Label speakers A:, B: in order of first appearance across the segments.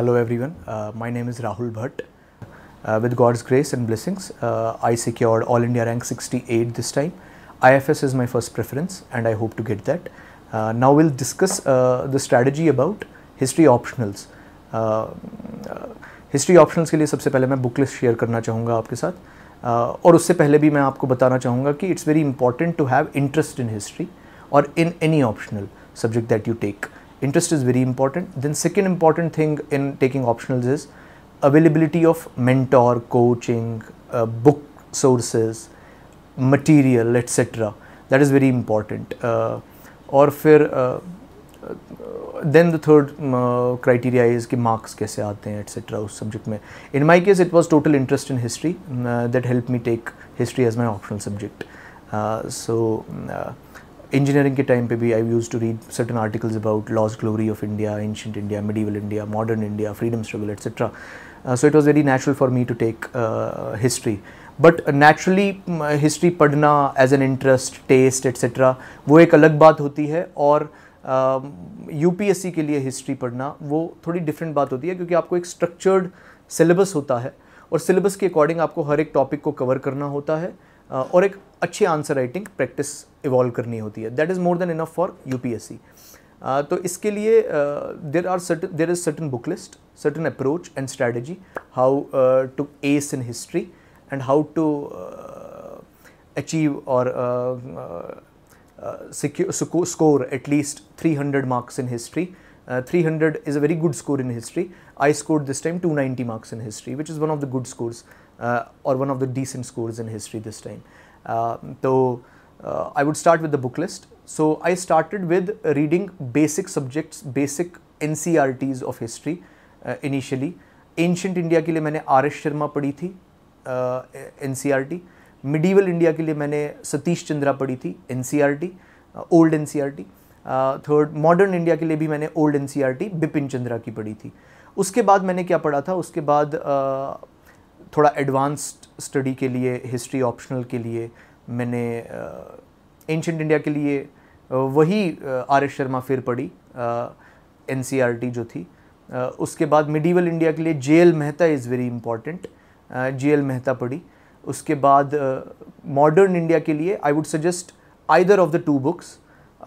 A: Hello everyone my name is Rahul Bhatt with God's grace and blessings I secured all India rank sixty eight this time I F S is my first preference and I hope to get that now will discuss the strategy about history optionals history optionals के लिए सबसे पहले मैं book list share करना चाहूँगा आपके साथ uh, और उससे पहले भी मैं आपको बताना चाहूँगा कि it's very important to have interest in history और in any optional subject that you take interest is very important then second important thing in taking optionals is availability of mentor coaching uh, book sources material etc that is very important uh, और uh, uh, Then the third um, uh, criteria is is कि marks etc आते subject etcetera in my case it was total interest in history interest in history that help me take history as engineering के time पे भी I use to read certain articles about loss glory of India ancient India medieval India modern India freedom struggle etcetera so it was very natural for me to take history but naturally history पढ़ना as an interest test etcetera वो एक अलग बात होती है और you P S सी के लिए हिस्ट्री पढ़ना वो थोड़ी डिफरेंट बात होती है क्योंकि आपको एक स्ट्रक्चर्ड सिलेबस होता है और सिलेबस के अकॉर्डिंग आपको हर एक टॉपिक को कवर करना होता है और एक अच्छी आंसर राइटिंग प्रैक्टिस इवॉल्व करनी होती है that is more than enough for you तो इसके लिए there are certain there is certain book list certain approach and strategy how to ace in history and how to achieve और score at least three hundred marks in history three hundred is a very good score in history I score this time two ninety marks in history which is one of the good scores और one of the decent score in history this time तो I would start with the book list so I started with reading basic subjects basic N C R Ts of history initially ancient India के लिए मैंने R S Sharma पढ़ी थी N C R T medieval India के लिए मैंने सतीश चंद्रा पढ़ी थी N C R T old N C R T third modern India के लिए भी मैंने old N C R T Bipin Chandra की पढ़ी थी उसके बाद मैंने क्या पढ़ा था उसके बाद uh, थोड़ा एडवांस्ड स्टडी के लिए हिस्ट्री ऑप्शनल के लिए मैंने एंशंट इंडिया के लिए वही आर एस शर्मा फिर पढ़ी एन सी आर टी जो थी उसके बाद मिडीवल इंडिया के लिए J L Mehta is very important J L Mehta पढ़ी उसके बाद मॉडर्न इंडिया के लिए I would suggest either of the two books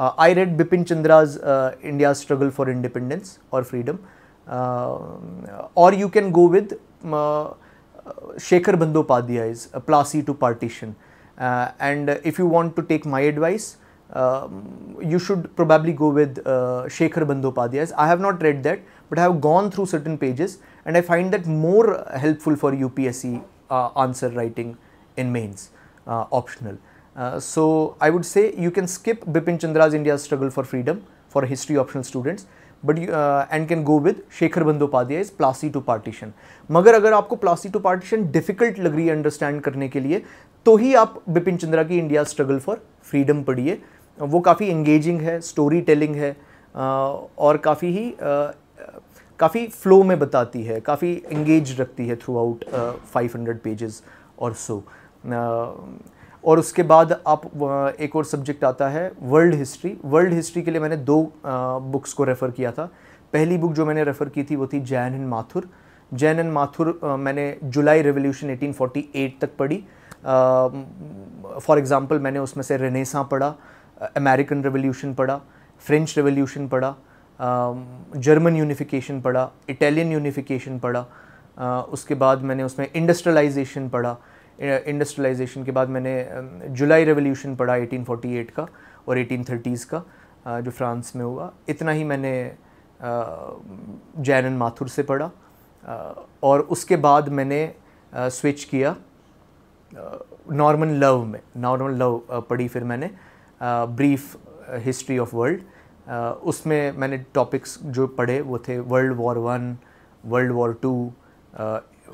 A: I read Bipin Chandra's India struggle for independence और फ्रीडम और you can go with Shekhar Bandopadhyay's uh, Plasi to Partition. Uh, and if you want to take my advice, um, you should probably go with uh, Shekhar I have not read that, but I have gone through certain pages and I find that more helpful for UPSC uh, answer writing in mains, uh, optional. Uh, so I would say you can skip Bipin Chandra's India's Struggle for Freedom for history optional students but and can go with Shekhar Bandopadhyay is Plassey to partition मगर अगर आपको Plassey to partition difficult लग रही है understand करने के लिए तो ही आप बिपिन चंद्रा की इंडिया स्ट्रगल फॉर फ्रीडम पढ़िए वो काफ़ी इंगेजिंग है स्टोरी टेलिंग है uh, और काफ़ी ही uh, काफ़ी फ्लो में बताती है काफ़ी इंगेज रखती है throughout five hundred pages और सो और उसके बाद आप एक और सब्जेक्ट आता है वर्ल्ड हिस्ट्री वर्ल्ड हिस्ट्री के लिए मैंने दो बुक्स को रेफ़र किया था पहली बुक जो मैंने रेफ़र की थी वो थी जैन एंड माथुर जैन एंड माथुर मैंने जुलाई रेवोल्यूशन 1848 तक पढ़ी फॉर एग्ज़ाम्पल मैंने उसमें से रेनेसा पढ़ा अमेरिकन रेवोल्यूशन पढ़ा फ्रेंच रेवोल्यूशन पढ़ा जर्मन यूनिफिकेशन पढ़ा इटालियन यूनिफिकेशन पढ़ा उसके बाद मैंने उसमें इंडस्ट्रलाइजेशन पढ़ा इंडस्ट्रियलाइजेशन uh, के बाद मैंने जुलाई um, रेवोल्यूशन पढ़ा एटीन का और एटीन का uh, जो फ्रांस में हुआ इतना ही मैंने uh, जैनन माथुर से पढ़ा और उसके बाद मैंने स्विच किया नॉर्मन लव में नॉर्मल लव पढ़ी फिर मैंने ब्रीफ हिस्ट्री ऑफ वर्ल्ड उसमें मैंने टॉपिक्स जो पढ़े वो थे world war one world war two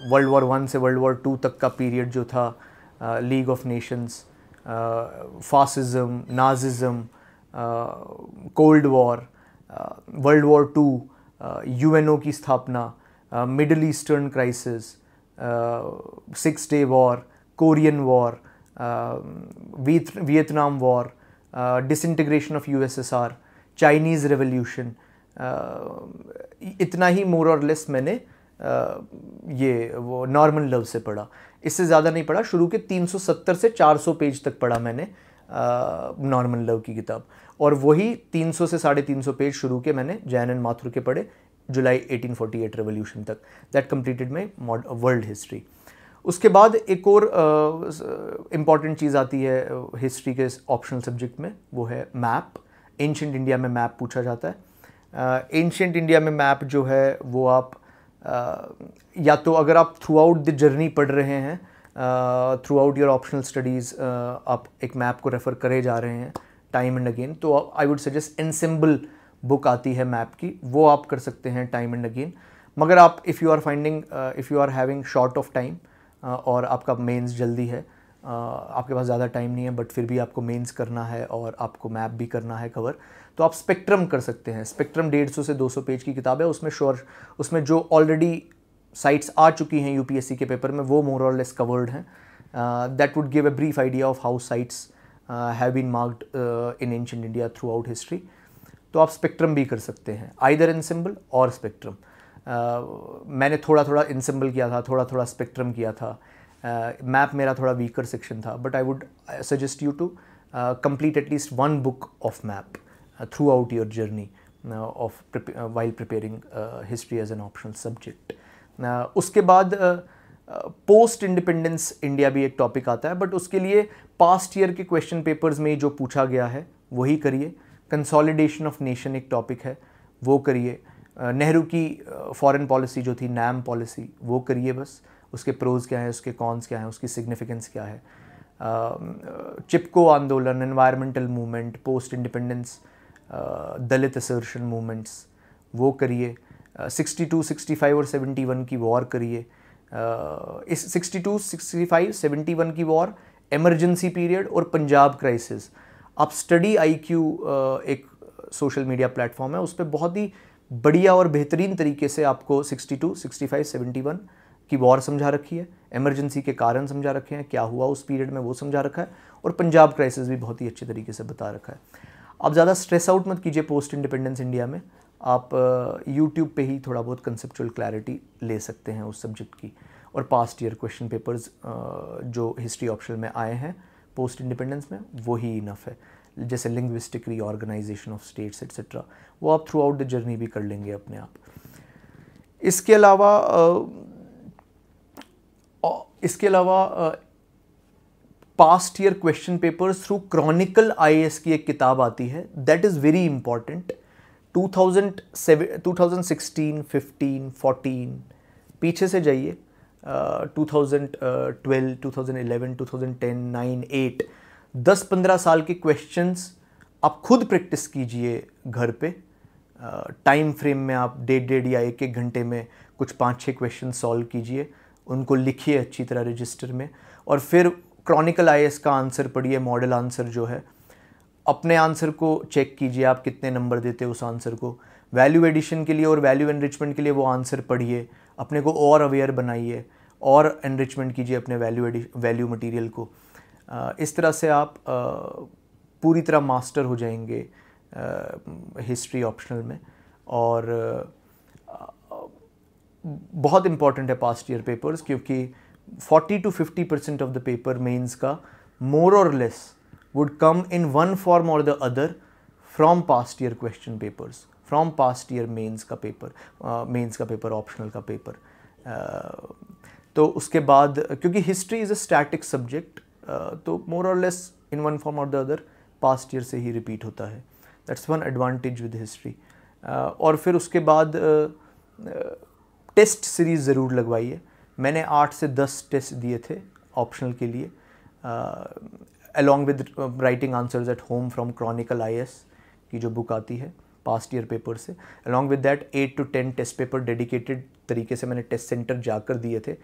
A: world war one से वर्ल्ड वॉर टू तक का पीरियड जो था league of nations fascism nazism cold war world war two U की स्थापना middle eastern crisis six day war Korean war Vietnam war disintegration of USSR Chinese revolution इतना ही मोर और लेस मैंने ये वो नॉर्मल लव से पढ़ा इससे ज़्यादा नहीं पढ़ा शुरू के 370 से 400 पेज तक पढ़ा मैंने नॉर्मल लव की किताब और वही 300 से साढ़े तीन पेज शुरू के मैंने जैन एंड माथुर के पढ़े जुलाई 1848 रेवोल्यूशन तक that completed my world history उसके बाद एक और इम्पॉर्टेंट चीज़ आती है हिस्ट्री के ऑप्शनल सब्जेक्ट में वो है मैप एंशंट इंडिया में मैप पूछा जाता है एंशंट इंडिया में मैप जो है वो आप या तो अगर आप थ्रू आउट द जर्नी पढ़ रहे हैं throughout your optional studies आप एक मैप को रेफ़र करे जा रहे हैं टाइम एंड अगेन तो I would suggest symbol book आती है मैप की वो आप कर सकते हैं टाइम एंड अगेन मगर आप if you are finding if you are having short of time और आपका मेंस जल्दी है uh, आपके पास ज़्यादा टाइम नहीं है बट फिर भी आपको मेंस करना है और आपको मैप भी करना है कवर तो आप स्पेक्ट्रम कर सकते हैं स्पेक्ट्रम डेढ़ सौ से दो सौ पेज की किताब है उसमें श्योर उसमें जो ऑलरेडी साइट्स आ चुकी हैं यूपीएससी के पेपर में वो मोर और लेस कवर्ड हैं that would give a brief idea of how sites have been marked in ancient India throughout history तो आप स्पेक्ट्रम भी कर सकते हैं आइदर इनसिम्बल और स्पेक्ट्रम uh, मैंने थोड़ा थोड़ा सिम्बल किया था थोड़ा थोड़ा स्पेक्ट्रम किया था मैप uh, मेरा थोड़ा वीकर सेक्शन था but I would suggest you to complete at least one book of map Uh, throughout your journey uh, of uh, while preparing history as an optional subject. उसके बाद post independence India भी एक topic आता है but उसके लिए past year के question papers में जो पूछा गया है वही करिए कंसोलिडेशन ऑफ नेशन एक टॉपिक है वो करिए नेहरू की फॉरेन पॉलिसी जो थी नैम पॉलिसी वो करिए बस उसके प्रोज क्या हैं उसके कॉन्स क्या हैं उसकी सिग्निफिकेंस क्या है Chipko Andolan environmental movement post independence Dalit assertion movements वो करिए सिक्सटी टू सिक्सटी फाइव और सेवेंटी वन की वॉर करिए इस sixty two sixty five seventy one की वॉर एमरजेंसी पीरियड और पंजाब क्राइसिस आप स्टडी आईक्यू एक सोशल मीडिया प्लेटफॉर्म है उस पर बहुत ही बढ़िया और बेहतरीन तरीके से आपको 62, 65, 71 की वॉर समझा रखी है एमरजेंसी के कारण समझा रखे हैं क्या हुआ उस पीरियड में वो समझा रखा है और पंजाब क्राइसिस भी बहुत ही अच्छे तरीके से बता रखा है आप ज़्यादा स्ट्रेस आउट मत कीजिए पोस्ट इंडिपेंडेंस इंडिया में आप यूट्यूब uh, पे ही थोड़ा बहुत कंसेप्चुअल क्लैरिटी ले सकते हैं उस सब्जेक्ट की और पास्ट ईयर क्वेश्चन पेपर्स जो हिस्ट्री ऑप्शन में आए हैं पोस्ट इंडिपेंडेंस में वो ही इनफ है जैसे linguistic reorganisation of states etcetera वो आप थ्रू आउट द जर्नी भी कर लेंगे अपने आप इसके अलावा uh, इसके अलावा uh, past year question paper through Chronicle I की एक किताब आती है दैट इज़ वेरी इंपॉर्टेंट 2007 2016 15 14 पीछे से जाइए uh, 2012 2011 2010 9 8 दस पंद्रह साल के क्वेश्चंस आप खुद प्रैक्टिस कीजिए घर पे टाइम uh, फ्रेम में आप डेढ़ डेढ़ या एक एक घंटे में कुछ पाँच छः क्वेश्चन सॉल्व कीजिए उनको लिखिए अच्छी तरह रजिस्टर में और फिर क्रॉनिकल आई का आंसर पढ़िए मॉडल आंसर जो है अपने आंसर को चेक कीजिए आप कितने नंबर देते हो उस आंसर को वैल्यू एडिशन के लिए और वैल्यू एनरिचमेंट के लिए वो आंसर पढ़िए अपने को और अवेयर बनाइए और एनरिचमेंट कीजिए अपने वैल्यू वैल्यू मटेरियल को इस तरह से आप पूरी तरह मास्टर हो जाएंगे हिस्ट्री ऑप्शनल में और बहुत इम्पॉर्टेंट है पास्ट ईयर पेपर्स क्योंकि 40 to 50 percent of the paper mains ka more or less would come in one form or the other from past year question papers from past year mains का paper uh, mains का paper optional का paper uh, तो उसके बाद क्योंकि history is a static subject तो more और less in one form और द अदर पास्ट ईयर से ही रिपीट होता है that's one advantage with history और फिर उसके बाद टेस्ट सीरीज़ ज़रूर लगवाइए मैंने आठ से दस टेस्ट दिए थे ऑप्शनल के लिए along with writing answers at home from chronicle I की जो बुक आती है पास्ट ईयर पेपर से along with that eight to ten test paper dedicated तरीके से मैंने टेस्ट सेंटर जाकर दिए थे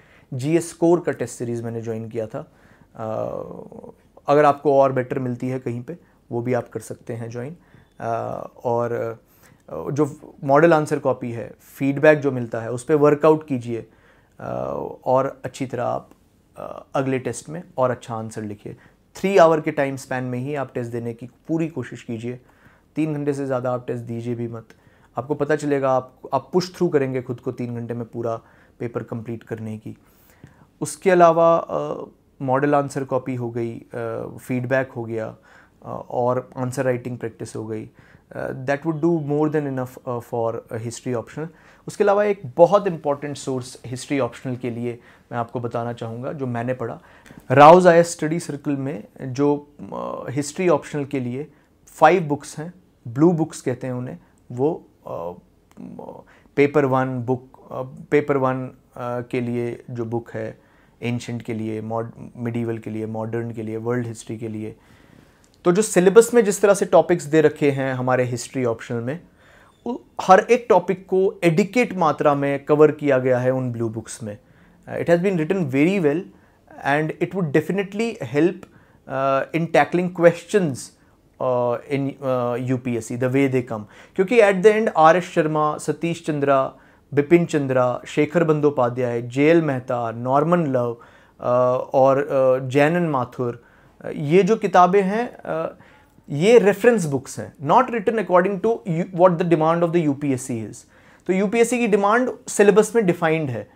A: जी एस स्कोर का टेस्ट सीरीज़ मैंने ज्वाइन किया था uh, अगर आपको और बेटर मिलती है कहीं पे वो भी आप कर सकते हैं ज्वाइन uh, और uh, जो मॉडल आंसर कॉपी है फीडबैक जो मिलता है उस पर वर्कआउट कीजिए और अच्छी तरह आप अगले टेस्ट में और अच्छा आंसर लिखिए थ्री आवर के टाइम स्पैन में ही आप टेस्ट देने की पूरी कोशिश कीजिए तीन घंटे से ज़्यादा आप टेस्ट दीजिए भी मत आपको पता चलेगा आप आप पुश थ्रू करेंगे खुद को तीन घंटे में पूरा पेपर कंप्लीट करने की उसके अलावा मॉडल आंसर कॉपी हो गई फीडबैक हो गया और आंसर राइटिंग प्रैक्टिस हो गई that would do more than enough for history optional उसके अलावा एक बहुत इंपॉर्टेंट सोर्स हिस्ट्री ऑप्शनल के लिए मैं आपको बताना चाहूँगा जो मैंने पढ़ा राउज आई स्टडी सर्कल में जो हिस्ट्री uh, ऑप्शनल के लिए फाइव बुक्स हैं ब्लू बुक्स कहते हैं उन्हें वो paper one book paper one के लिए जो बुक है एंशंट के लिए मॉड मिडीवल के लिए मॉडर्न के लिए वर्ल्ड हिस्ट्री के लिए तो जो सिलेबस में जिस तरह से टॉपिक्स दे रखे हैं हमारे हिस्ट्री ऑप्शन में हर एक टॉपिक को एडिकेट मात्रा में कवर किया गया है उन ब्लू बुक्स में it has been written very well and it would definitely help in tackling question in U P S C the way they come क्योंकि at the end R S Sharma Satish Chandra Bipin Chandra Shekhar Bandopadhyay J L Mehta Norman Lowe और जैनन माथुर ये जो किताबें हैं ये reference books हैं not written according to what the demand of the UPSC is तो UPSC की डिमांड सिलेबस में डिफाइंड है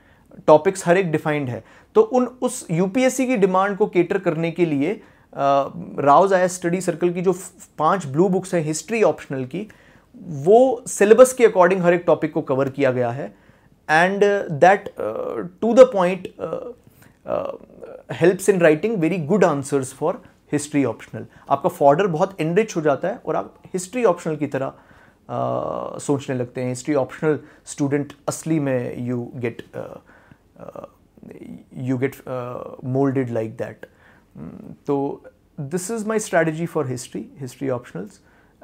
A: टॉपिक्स हर एक डिफाइंड है तो उन उस यूपीएससी की डिमांड को केटर करने के लिए राउज आया स्टडी सर्कल की जो पांच ब्लू बुक्स हैं हिस्ट्री ऑप्शनल की वो सिलेबस के अकॉर्डिंग हर एक टॉपिक को कवर किया गया है and that to the point helps in writing very good answers for history optional आपका फॉर्डर बहुत एनरिच हो जाता है और आप हिस्ट्री ऑप्शनल की तरह आ, सोचने लगते हैं हिस्ट्री ऑप्शनल स्टूडेंट असली में you get you get moulded like that तो this is my strategy for history history optionals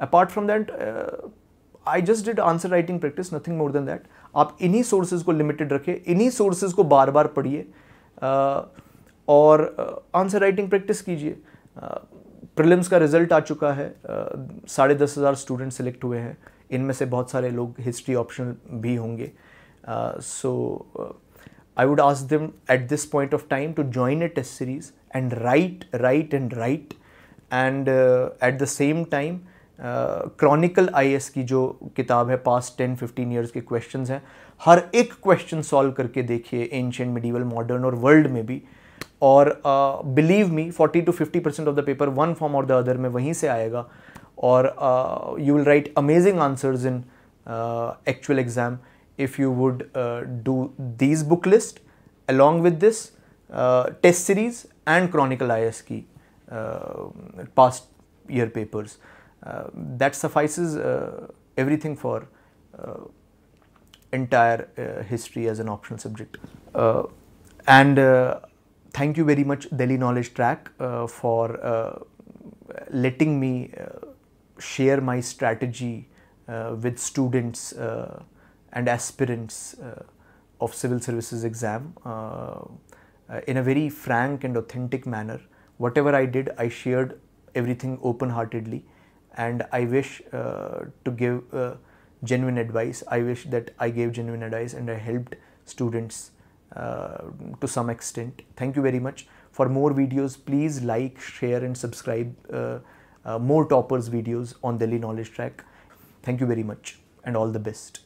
A: apart from that I just did answer writing practice nothing more than that आप इन्हीं sources को limited रखें इन्हीं sources को बार बार पढ़िए और आंसर राइटिंग प्रैक्टिस कीजिए प्रिलिम्स का रिजल्ट आ चुका है साढ़े दस हज़ार स्टूडेंट सेलेक्ट हुए हैं इनमें से बहुत सारे लोग हिस्ट्री ऑप्शन भी होंगे so I would ask them at this point of time to join a test series and right right and right and at the same time chronicle I की जो किताब है पास्ट टेन फिफ्टीन ईयर्स के question हैं हर एक question solve करके देखिए एंशियन मिडीवल मॉडर्न और वर्ल्ड में भी uh, और believe me forty to fifty percent of the paper one form और द अदर में वहीं से आएगा और you will write amazing answers in actual exam if you would do these book list along with this test series and chronicle I S की past year papers that suffice everything for entire history as an optional subject and thank you very much Delhi Knowledge Track uh, for uh, letting me uh, share my strategy uh, with students uh, and aspirants of civil services exam in a very frank and authentic manner. Whatever I did, I shared everything open-heartedly and I wish to give genuine advice. I wish that I gave genuine advice and I helped students uh, to some extent. Thank you very much. For more videos, please like, share and subscribe uh, uh, more toppers videos on Delhi Knowledge Track. Thank you very much and all the best.